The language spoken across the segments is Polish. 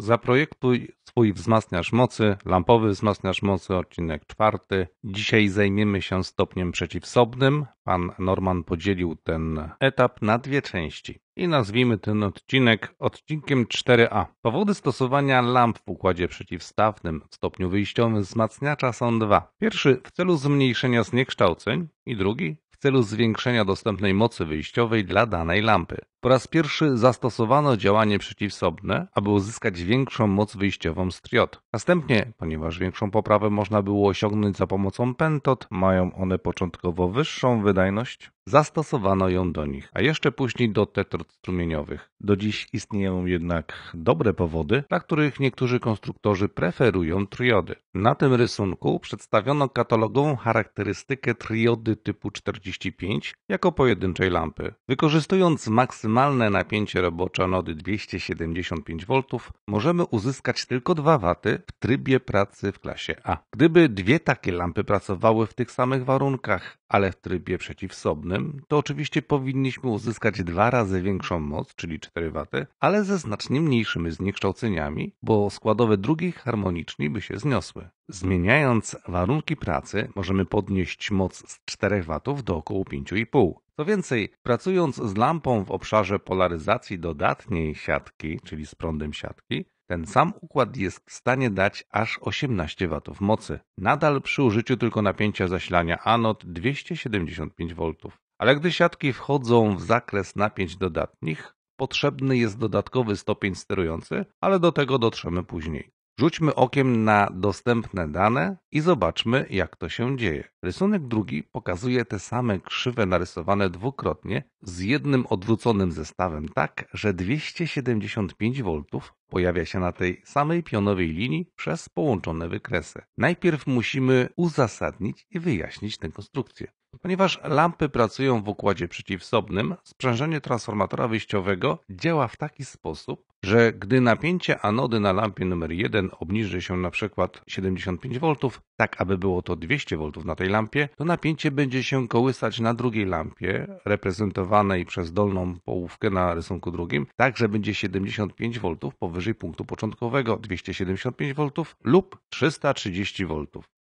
Zaprojektuj swój wzmacniacz mocy, lampowy wzmacniacz mocy, odcinek czwarty. Dzisiaj zajmiemy się stopniem przeciwsobnym. Pan Norman podzielił ten etap na dwie części. I nazwijmy ten odcinek odcinkiem 4a. Powody stosowania lamp w układzie przeciwstawnym w stopniu wyjściowym wzmacniacza są dwa. Pierwszy w celu zmniejszenia zniekształceń i drugi w celu zwiększenia dostępnej mocy wyjściowej dla danej lampy. Po raz pierwszy zastosowano działanie przeciwsobne, aby uzyskać większą moc wyjściową z triod. Następnie, ponieważ większą poprawę można było osiągnąć za pomocą pentod, mają one początkowo wyższą wydajność, Zastosowano ją do nich, a jeszcze później do tetrod strumieniowych. Do dziś istnieją jednak dobre powody, dla których niektórzy konstruktorzy preferują triody. Na tym rysunku przedstawiono katalogową charakterystykę triody typu 45 jako pojedynczej lampy. Wykorzystując maksymalne napięcie robocze nody 275 V, możemy uzyskać tylko 2 W w trybie pracy w klasie A. Gdyby dwie takie lampy pracowały w tych samych warunkach, ale w trybie przeciwsobnym, to oczywiście powinniśmy uzyskać dwa razy większą moc, czyli 4 W, ale ze znacznie mniejszymi zniekształceniami, bo składowe drugich harmonicznie by się zniosły. Zmieniając warunki pracy, możemy podnieść moc z 4 W do około 5,5. Co więcej, pracując z lampą w obszarze polaryzacji dodatniej siatki, czyli z prądem siatki, ten sam układ jest w stanie dać aż 18 W mocy, nadal przy użyciu tylko napięcia zasilania anod 275 V. Ale gdy siatki wchodzą w zakres napięć dodatnich, potrzebny jest dodatkowy stopień sterujący, ale do tego dotrzemy później. Rzućmy okiem na dostępne dane i zobaczmy, jak to się dzieje. Rysunek drugi pokazuje te same krzywe narysowane dwukrotnie z jednym odwróconym zestawem tak, że 275 V pojawia się na tej samej pionowej linii przez połączone wykresy. Najpierw musimy uzasadnić i wyjaśnić tę konstrukcję. Ponieważ lampy pracują w układzie przeciwsobnym, sprzężenie transformatora wyjściowego działa w taki sposób, że gdy napięcie anody na lampie numer 1 obniży się na przykład 75 V, tak aby było to 200 V na tej lampie, to napięcie będzie się kołysać na drugiej lampie, reprezentowanej przez dolną połówkę na rysunku drugim, tak że będzie 75 V powyżej punktu początkowego 275 V lub 330 V.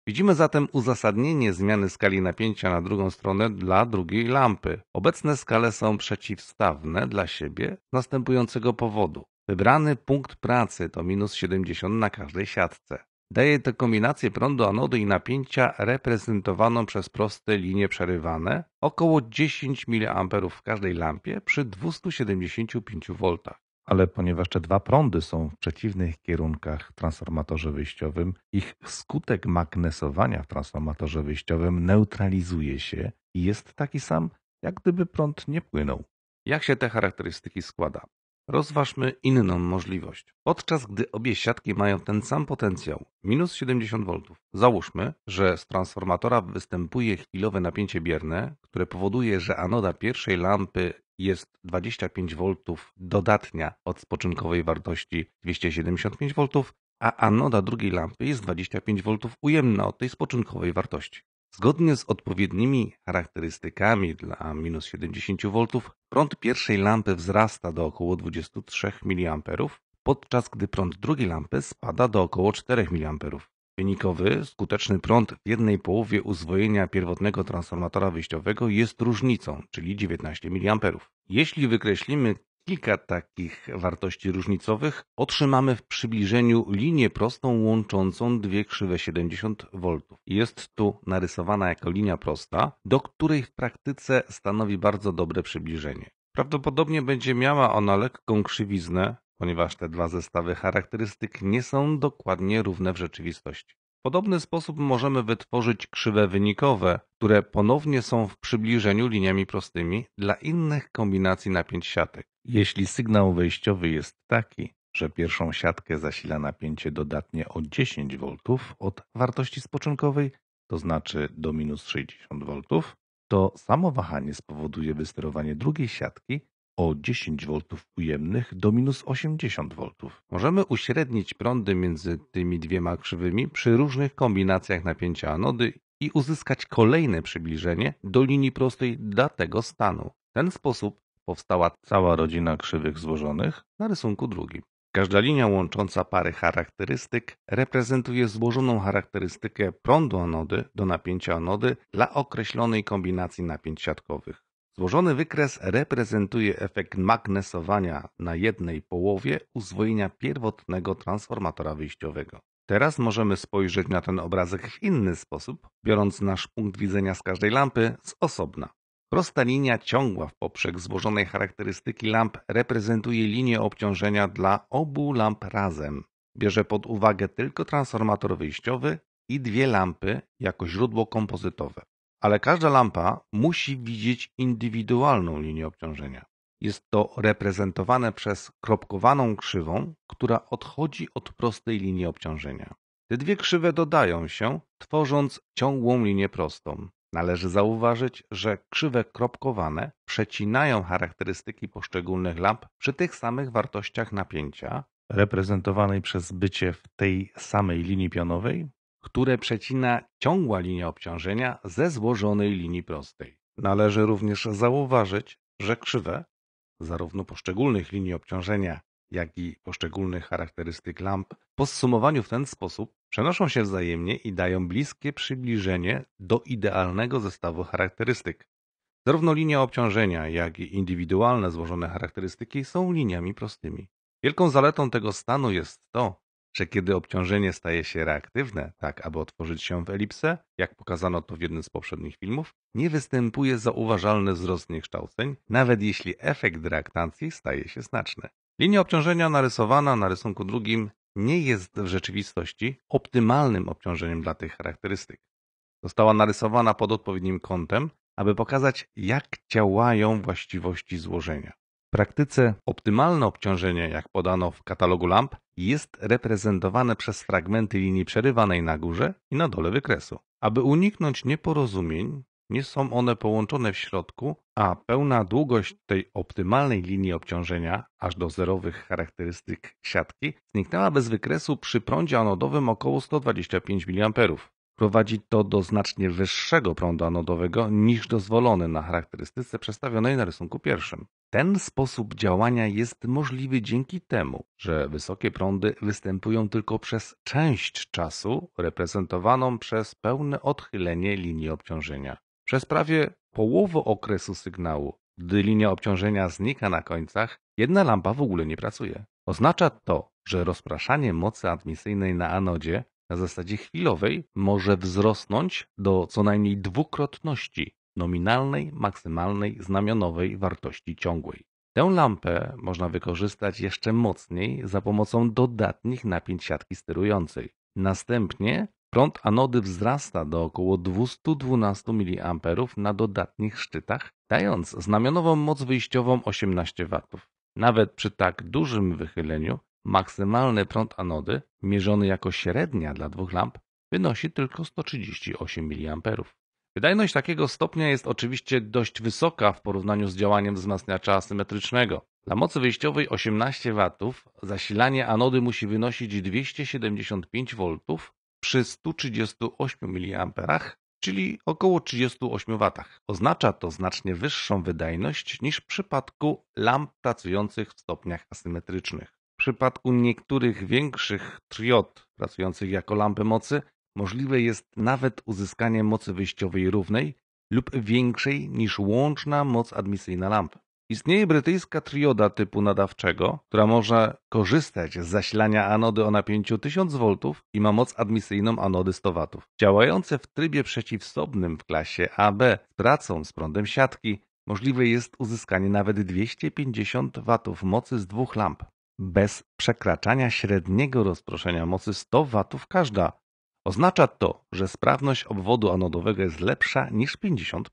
Widzimy zatem uzasadnienie zmiany skali napięcia na drugą stronę dla drugiej lampy. Obecne skale są przeciwstawne dla siebie z następującego powodu. Wybrany punkt pracy to minus 70 na każdej siatce. Daje to kombinację prądu anody i napięcia reprezentowaną przez proste linie przerywane około 10 mA w każdej lampie przy 275 V ale ponieważ te dwa prądy są w przeciwnych kierunkach w transformatorze wyjściowym, ich skutek magnesowania w transformatorze wyjściowym neutralizuje się i jest taki sam, jak gdyby prąd nie płynął. Jak się te charakterystyki składa? Rozważmy inną możliwość. Podczas gdy obie siatki mają ten sam potencjał, minus 70 V, załóżmy, że z transformatora występuje chwilowe napięcie bierne, które powoduje, że anoda pierwszej lampy jest 25 V dodatnia od spoczynkowej wartości 275 V, a anoda drugiej lampy jest 25 V ujemna od tej spoczynkowej wartości. Zgodnie z odpowiednimi charakterystykami dla minus 70 V, prąd pierwszej lampy wzrasta do około 23 mA, podczas gdy prąd drugiej lampy spada do około 4 mA. Wynikowy, skuteczny prąd w jednej połowie uzwojenia pierwotnego transformatora wyjściowego jest różnicą, czyli 19 mA. Jeśli wykreślimy kilka takich wartości różnicowych, otrzymamy w przybliżeniu linię prostą łączącą dwie krzywe 70 V. Jest tu narysowana jako linia prosta, do której w praktyce stanowi bardzo dobre przybliżenie. Prawdopodobnie będzie miała ona lekką krzywiznę, ponieważ te dwa zestawy charakterystyk nie są dokładnie równe w rzeczywistości. W podobny sposób możemy wytworzyć krzywe wynikowe, które ponownie są w przybliżeniu liniami prostymi dla innych kombinacji napięć siatek. Jeśli sygnał wejściowy jest taki, że pierwszą siatkę zasila napięcie dodatnie o 10 V od wartości spoczynkowej, to znaczy do minus 60 V, to samo wahanie spowoduje wysterowanie drugiej siatki o 10 V ujemnych do minus 80 V. Możemy uśrednić prądy między tymi dwiema krzywymi przy różnych kombinacjach napięcia anody i uzyskać kolejne przybliżenie do linii prostej dla tego stanu. W ten sposób powstała cała rodzina krzywych złożonych na rysunku drugim. Każda linia łącząca pary charakterystyk reprezentuje złożoną charakterystykę prądu anody do napięcia anody dla określonej kombinacji napięć siatkowych. Złożony wykres reprezentuje efekt magnesowania na jednej połowie uzwojenia pierwotnego transformatora wyjściowego. Teraz możemy spojrzeć na ten obrazek w inny sposób, biorąc nasz punkt widzenia z każdej lampy z osobna. Prosta linia ciągła w poprzek złożonej charakterystyki lamp reprezentuje linię obciążenia dla obu lamp razem. Bierze pod uwagę tylko transformator wyjściowy i dwie lampy jako źródło kompozytowe ale każda lampa musi widzieć indywidualną linię obciążenia. Jest to reprezentowane przez kropkowaną krzywą, która odchodzi od prostej linii obciążenia. Te dwie krzywe dodają się, tworząc ciągłą linię prostą. Należy zauważyć, że krzywe kropkowane przecinają charakterystyki poszczególnych lamp przy tych samych wartościach napięcia, reprezentowanej przez bycie w tej samej linii pionowej, które przecina ciągła linia obciążenia ze złożonej linii prostej. Należy również zauważyć, że krzywe, zarówno poszczególnych linii obciążenia, jak i poszczególnych charakterystyk lamp, po zsumowaniu w ten sposób przenoszą się wzajemnie i dają bliskie przybliżenie do idealnego zestawu charakterystyk. Zarówno linia obciążenia, jak i indywidualne złożone charakterystyki są liniami prostymi. Wielką zaletą tego stanu jest to, że kiedy obciążenie staje się reaktywne, tak aby otworzyć się w elipsę, jak pokazano to w jednym z poprzednich filmów, nie występuje zauważalny wzrost niekształceń, nawet jeśli efekt reaktancji staje się znaczny. Linia obciążenia narysowana na rysunku drugim nie jest w rzeczywistości optymalnym obciążeniem dla tych charakterystyk. Została narysowana pod odpowiednim kątem, aby pokazać, jak działają właściwości złożenia praktyce optymalne obciążenie, jak podano w katalogu lamp, jest reprezentowane przez fragmenty linii przerywanej na górze i na dole wykresu. Aby uniknąć nieporozumień, nie są one połączone w środku, a pełna długość tej optymalnej linii obciążenia, aż do zerowych charakterystyk siatki, zniknęła bez wykresu przy prądzie anodowym około 125 mA. Prowadzi to do znacznie wyższego prądu anodowego niż dozwolony na charakterystyce przedstawionej na rysunku pierwszym. Ten sposób działania jest możliwy dzięki temu, że wysokie prądy występują tylko przez część czasu reprezentowaną przez pełne odchylenie linii obciążenia. Przez prawie połowę okresu sygnału, gdy linia obciążenia znika na końcach, jedna lampa w ogóle nie pracuje. Oznacza to, że rozpraszanie mocy admisyjnej na anodzie na zasadzie chwilowej może wzrosnąć do co najmniej dwukrotności nominalnej, maksymalnej, znamionowej wartości ciągłej. Tę lampę można wykorzystać jeszcze mocniej za pomocą dodatnich napięć siatki sterującej. Następnie prąd anody wzrasta do około 212 mA na dodatnich szczytach, dając znamionową moc wyjściową 18 W. Nawet przy tak dużym wychyleniu Maksymalny prąd anody, mierzony jako średnia dla dwóch lamp, wynosi tylko 138 mA. Wydajność takiego stopnia jest oczywiście dość wysoka w porównaniu z działaniem wzmacniacza asymetrycznego. Dla mocy wyjściowej 18 W zasilanie anody musi wynosić 275 V przy 138 mA, czyli około 38 W. Oznacza to znacznie wyższą wydajność niż w przypadku lamp pracujących w stopniach asymetrycznych przypadku niektórych większych triod pracujących jako lampy mocy możliwe jest nawet uzyskanie mocy wyjściowej równej lub większej niż łączna moc admisyjna lamp. Istnieje brytyjska trioda typu nadawczego, która może korzystać z zasilania anody o napięciu 1000 V i ma moc admisyjną anody 100 W. Działające w trybie przeciwsobnym w klasie AB z pracą z prądem siatki możliwe jest uzyskanie nawet 250 W mocy z dwóch lamp bez przekraczania średniego rozproszenia mocy 100 W każda. Oznacza to, że sprawność obwodu anodowego jest lepsza niż 50%.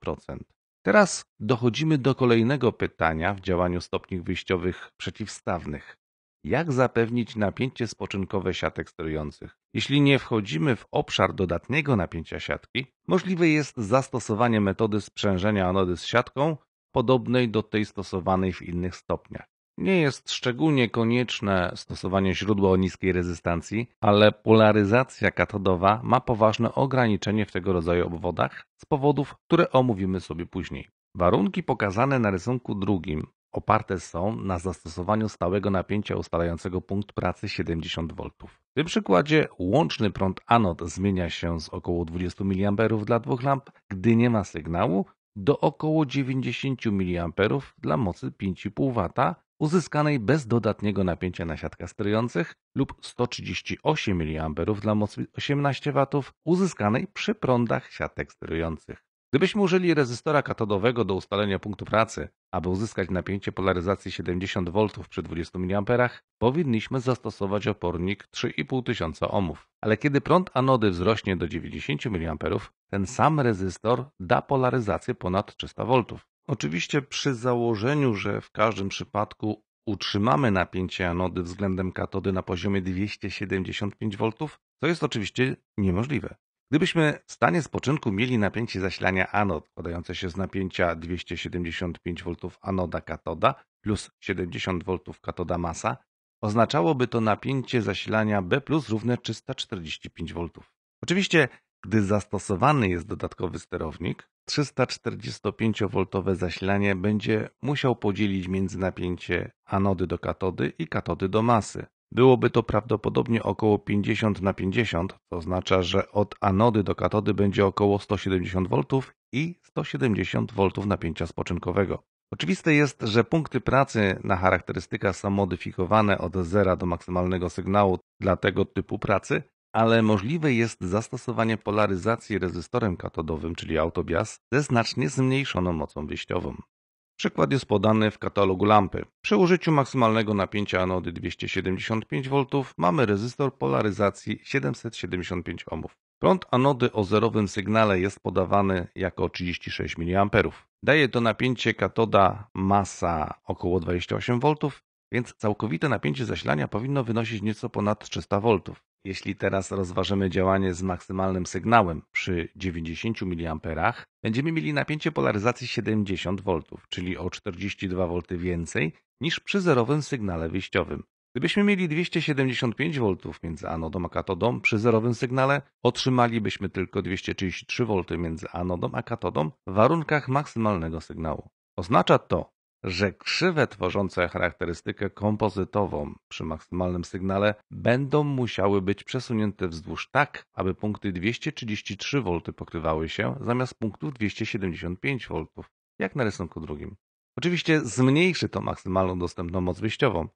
Teraz dochodzimy do kolejnego pytania w działaniu stopni wyjściowych przeciwstawnych. Jak zapewnić napięcie spoczynkowe siatek sterujących? Jeśli nie wchodzimy w obszar dodatniego napięcia siatki, możliwe jest zastosowanie metody sprzężenia anody z siatką, podobnej do tej stosowanej w innych stopniach. Nie jest szczególnie konieczne stosowanie źródła o niskiej rezystancji, ale polaryzacja katodowa ma poważne ograniczenie w tego rodzaju obwodach z powodów, które omówimy sobie później. Warunki pokazane na rysunku drugim oparte są na zastosowaniu stałego napięcia ustalającego punkt pracy 70 V. W tym przykładzie łączny prąd anod zmienia się z około 20 mA dla dwóch lamp, gdy nie ma sygnału, do około 90 mA dla mocy 5,5 W uzyskanej bez dodatniego napięcia na siatkach sterujących lub 138 mA dla mocy 18 W uzyskanej przy prądach siatek sterujących. Gdybyśmy użyli rezystora katodowego do ustalenia punktu pracy, aby uzyskać napięcie polaryzacji 70 V przy 20 mA, powinniśmy zastosować opornik 3500 ohmów. Ale kiedy prąd anody wzrośnie do 90 mA, ten sam rezystor da polaryzację ponad 300 V. Oczywiście przy założeniu, że w każdym przypadku utrzymamy napięcie anody względem katody na poziomie 275 V, co jest oczywiście niemożliwe. Gdybyśmy w stanie spoczynku mieli napięcie zasilania anod składające się z napięcia 275 V anoda katoda plus 70 V katoda masa, oznaczałoby to napięcie zasilania B plus równe 345 V. Oczywiście gdy zastosowany jest dodatkowy sterownik, 345V zasilanie będzie musiał podzielić między napięcie anody do katody i katody do masy. Byłoby to prawdopodobnie około 50 na 50, to oznacza, że od anody do katody będzie około 170 V i 170 V napięcia spoczynkowego. Oczywiste jest, że punkty pracy na charakterystykach są modyfikowane od zera do maksymalnego sygnału dla tego typu pracy, ale możliwe jest zastosowanie polaryzacji rezystorem katodowym, czyli autobias, ze znacznie zmniejszoną mocą wyjściową. Przykład jest podany w katalogu lampy. Przy użyciu maksymalnego napięcia anody 275 V mamy rezystor polaryzacji 775 ohmów. Prąd anody o zerowym sygnale jest podawany jako 36 mA. Daje to napięcie katoda masa około 28 V, więc całkowite napięcie zasilania powinno wynosić nieco ponad 300 V. Jeśli teraz rozważymy działanie z maksymalnym sygnałem przy 90 mA, będziemy mieli napięcie polaryzacji 70 V, czyli o 42 V więcej niż przy zerowym sygnale wyjściowym. Gdybyśmy mieli 275 V między anodą a katodą przy zerowym sygnale, otrzymalibyśmy tylko 233 V między anodą a katodą w warunkach maksymalnego sygnału. Oznacza to, że krzywe tworzące charakterystykę kompozytową przy maksymalnym sygnale będą musiały być przesunięte wzdłuż tak, aby punkty 233 V pokrywały się zamiast punktów 275 V, jak na rysunku drugim. Oczywiście zmniejszy to maksymalną dostępną moc wyjściową.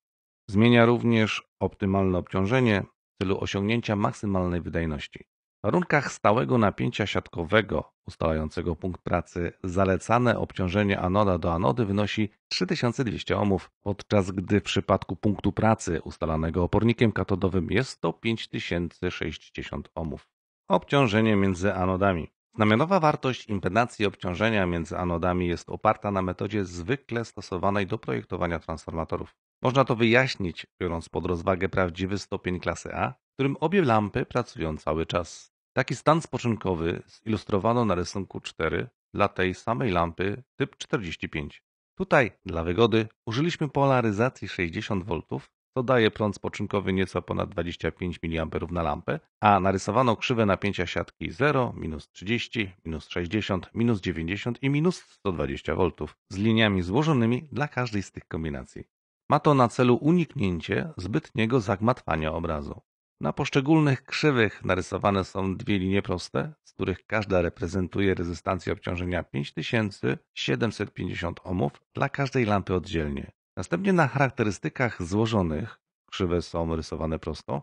Zmienia również optymalne obciążenie w celu osiągnięcia maksymalnej wydajności warunkach stałego napięcia siatkowego ustalającego punkt pracy zalecane obciążenie anoda do anody wynosi 3200 ohmów, podczas gdy w przypadku punktu pracy ustalanego opornikiem katodowym jest to 5060 ohmów. Obciążenie między anodami. Znamionowa wartość impedancji obciążenia między anodami jest oparta na metodzie zwykle stosowanej do projektowania transformatorów. Można to wyjaśnić, biorąc pod rozwagę prawdziwy stopień klasy A, w którym obie lampy pracują cały czas. Taki stan spoczynkowy zilustrowano na rysunku 4 dla tej samej lampy typ 45. Tutaj, dla wygody, użyliśmy polaryzacji 60V, co daje prąd spoczynkowy nieco ponad 25 mA na lampę, a narysowano krzywe napięcia siatki 0, 30, 60, 90 i 120V z liniami złożonymi dla każdej z tych kombinacji. Ma to na celu uniknięcie zbytniego zagmatwania obrazu. Na poszczególnych krzywych narysowane są dwie linie proste, z których każda reprezentuje rezystancję obciążenia 5750 ohmów dla każdej lampy oddzielnie. Następnie na charakterystykach złożonych krzywe są rysowane prosto,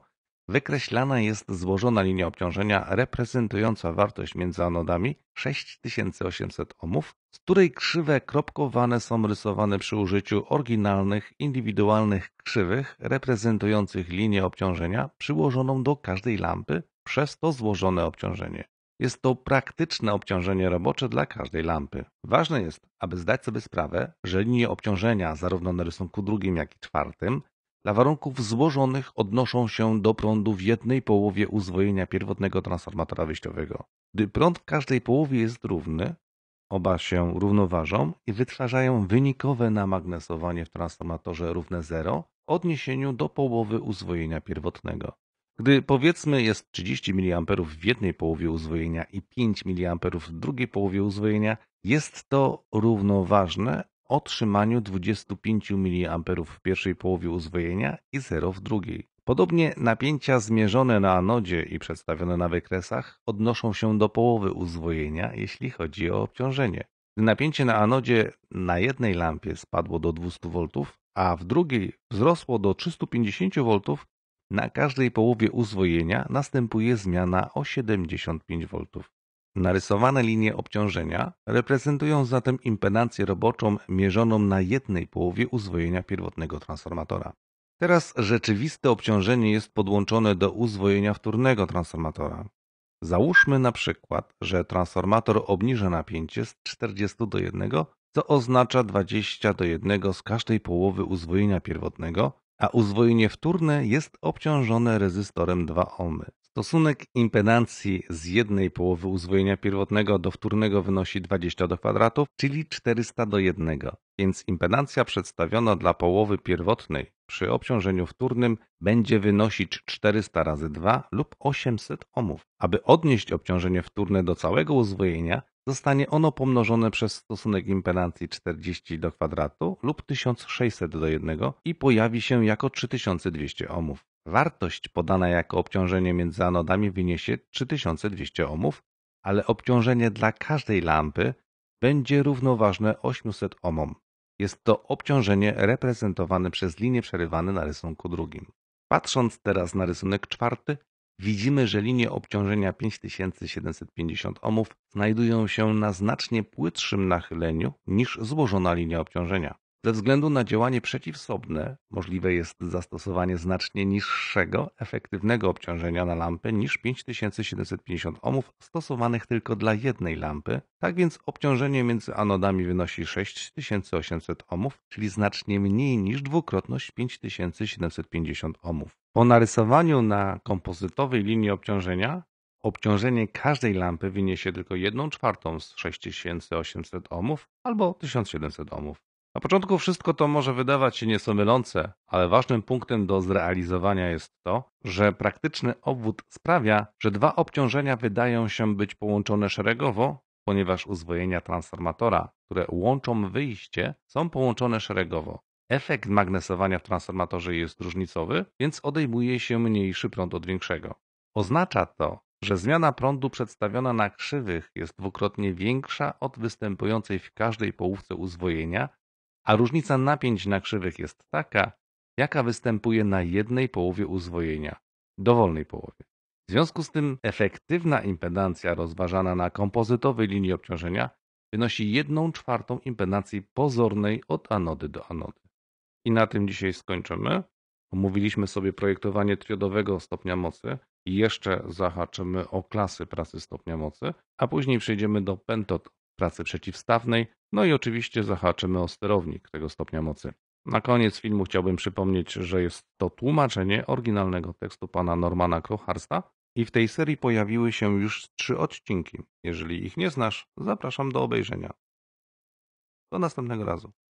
Wykreślana jest złożona linia obciążenia reprezentująca wartość między anodami 6800 ohmów, z której krzywe kropkowane są rysowane przy użyciu oryginalnych, indywidualnych krzywych reprezentujących linię obciążenia przyłożoną do każdej lampy przez to złożone obciążenie. Jest to praktyczne obciążenie robocze dla każdej lampy. Ważne jest, aby zdać sobie sprawę, że linie obciążenia zarówno na rysunku drugim, jak i czwartym dla warunków złożonych odnoszą się do prądu w jednej połowie uzwojenia pierwotnego transformatora wyjściowego. Gdy prąd w każdej połowie jest równy, oba się równoważą i wytwarzają wynikowe namagnesowanie w transformatorze równe 0 w odniesieniu do połowy uzwojenia pierwotnego. Gdy powiedzmy jest 30 mA w jednej połowie uzwojenia i 5 mA w drugiej połowie uzwojenia, jest to równoważne otrzymaniu 25 mA w pierwszej połowie uzwojenia i 0 w drugiej. Podobnie napięcia zmierzone na anodzie i przedstawione na wykresach odnoszą się do połowy uzwojenia, jeśli chodzi o obciążenie. Gdy napięcie na anodzie na jednej lampie spadło do 200 V, a w drugiej wzrosło do 350 V, na każdej połowie uzwojenia następuje zmiana o 75 V. Narysowane linie obciążenia reprezentują zatem impedancję roboczą mierzoną na jednej połowie uzwojenia pierwotnego transformatora. Teraz rzeczywiste obciążenie jest podłączone do uzwojenia wtórnego transformatora. Załóżmy na przykład, że transformator obniża napięcie z 40 do 1, co oznacza 20 do 1 z każdej połowy uzwojenia pierwotnego, a uzwojenie wtórne jest obciążone rezystorem 2 ohmy. Stosunek impedancji z jednej połowy uzwojenia pierwotnego do wtórnego wynosi 20 do kwadratu, czyli 400 do 1, więc impedancja przedstawiona dla połowy pierwotnej przy obciążeniu wtórnym będzie wynosić 400 razy 2 lub 800 ohmów. Aby odnieść obciążenie wtórne do całego uzwojenia, zostanie ono pomnożone przez stosunek impedancji 40 do kwadratu lub 1600 do 1 i pojawi się jako 3200 ohmów. Wartość podana jako obciążenie między anodami wyniesie 3200 ohmów, ale obciążenie dla każdej lampy będzie równoważne 800 ohmom. Jest to obciążenie reprezentowane przez linie przerywane na rysunku drugim. Patrząc teraz na rysunek czwarty, widzimy, że linie obciążenia 5750 ohmów znajdują się na znacznie płytszym nachyleniu niż złożona linia obciążenia. Ze względu na działanie przeciwsobne możliwe jest zastosowanie znacznie niższego efektywnego obciążenia na lampę niż 5750 ohmów stosowanych tylko dla jednej lampy. Tak więc obciążenie między anodami wynosi 6800 ohmów, czyli znacznie mniej niż dwukrotność 5750 ohmów. Po narysowaniu na kompozytowej linii obciążenia obciążenie każdej lampy wyniesie tylko 1 czwartą z 6800 ohmów albo 1700 ohmów. Na początku wszystko to może wydawać się nieco mylące, ale ważnym punktem do zrealizowania jest to, że praktyczny obwód sprawia, że dwa obciążenia wydają się być połączone szeregowo, ponieważ uzwojenia transformatora, które łączą wyjście, są połączone szeregowo. Efekt magnesowania w transformatorze jest różnicowy, więc odejmuje się mniejszy prąd od większego. Oznacza to, że zmiana prądu przedstawiona na krzywych jest dwukrotnie większa od występującej w każdej połówce uzwojenia, a różnica napięć na krzywych jest taka, jaka występuje na jednej połowie uzwojenia, dowolnej połowie. W związku z tym efektywna impedancja rozważana na kompozytowej linii obciążenia wynosi 1 czwartą impedancji pozornej od anody do anody. I na tym dzisiaj skończymy. Omówiliśmy sobie projektowanie triodowego stopnia mocy i jeszcze zahaczymy o klasy pracy stopnia mocy, a później przejdziemy do pentod pracy przeciwstawnej, no i oczywiście zahaczymy o sterownik tego stopnia mocy. Na koniec filmu chciałbym przypomnieć, że jest to tłumaczenie oryginalnego tekstu pana Normana Krocharsta i w tej serii pojawiły się już trzy odcinki. Jeżeli ich nie znasz, zapraszam do obejrzenia. Do następnego razu.